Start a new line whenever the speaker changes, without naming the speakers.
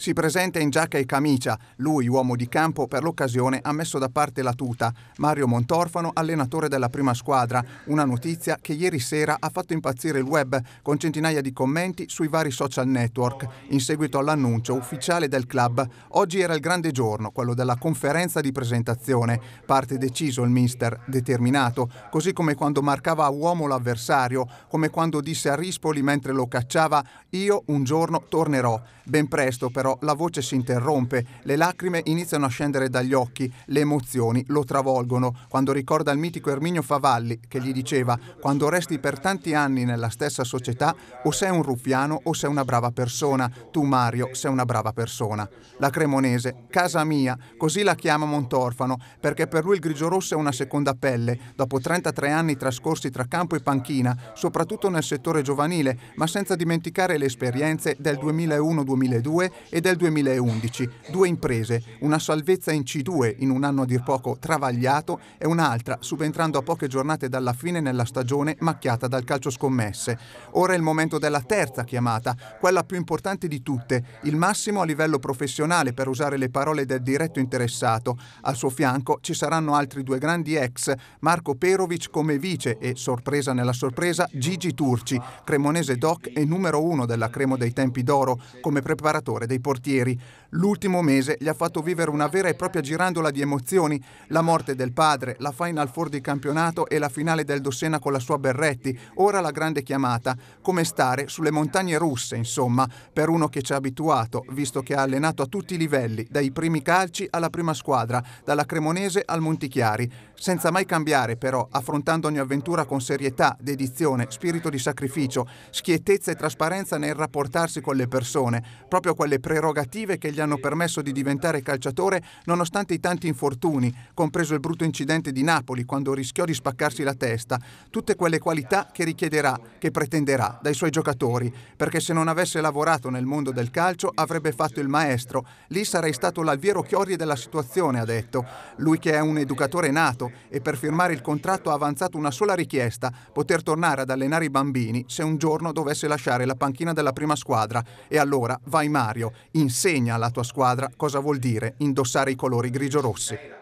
Si presenta in giacca e camicia, lui uomo di campo per l'occasione ha messo da parte la tuta, Mario Montorfano allenatore della prima squadra, una notizia che ieri sera ha fatto impazzire il web con centinaia di commenti sui vari social network in seguito all'annuncio ufficiale del club. Oggi era il grande giorno, quello della conferenza di presentazione, parte deciso il mister, determinato, così come quando marcava a uomo l'avversario, come quando disse a Rispoli mentre lo cacciava io un giorno tornerò. Ben presto però però la voce si interrompe, le lacrime iniziano a scendere dagli occhi, le emozioni lo travolgono, quando ricorda il mitico Erminio Favalli che gli diceva quando resti per tanti anni nella stessa società o sei un ruffiano o sei una brava persona, tu Mario sei una brava persona. La Cremonese, casa mia, così la chiama Montorfano, perché per lui il grigio rosso è una seconda pelle, dopo 33 anni trascorsi tra campo e panchina, soprattutto nel settore giovanile, ma senza dimenticare le esperienze del 2001-2002 e del 2011. Due imprese, una salvezza in C2 in un anno a dir poco travagliato e un'altra subentrando a poche giornate dalla fine nella stagione macchiata dal calcio scommesse. Ora è il momento della terza chiamata, quella più importante di tutte, il massimo a livello professionale per usare le parole del diretto interessato. Al suo fianco ci saranno altri due grandi ex, Marco Perovic come vice e, sorpresa nella sorpresa, Gigi Turci, cremonese doc e numero uno della Cremo dei tempi d'oro come preparatore dei portieri portieri. L'ultimo mese gli ha fatto vivere una vera e propria girandola di emozioni, la morte del padre, la final four di campionato e la finale del Dossena con la sua Berretti, ora la grande chiamata, come stare sulle montagne russe, insomma, per uno che ci ha abituato, visto che ha allenato a tutti i livelli, dai primi calci alla prima squadra, dalla Cremonese al Montichiari, senza mai cambiare però, affrontando ogni avventura con serietà, dedizione, spirito di sacrificio, schiettezza e trasparenza nel rapportarsi con le persone, proprio quelle prerogative prerogative che gli hanno permesso di diventare calciatore nonostante i tanti infortuni, compreso il brutto incidente di Napoli quando rischiò di spaccarsi la testa, tutte quelle qualità che richiederà, che pretenderà dai suoi giocatori, perché se non avesse lavorato nel mondo del calcio avrebbe fatto il maestro, lì sarei stato l'alviero Chiori della situazione, ha detto. Lui che è un educatore nato e per firmare il contratto ha avanzato una sola richiesta, poter tornare ad allenare i bambini se un giorno dovesse lasciare la panchina della prima squadra. E allora vai Mario, Insegna alla tua squadra cosa vuol dire indossare i colori grigio-rossi.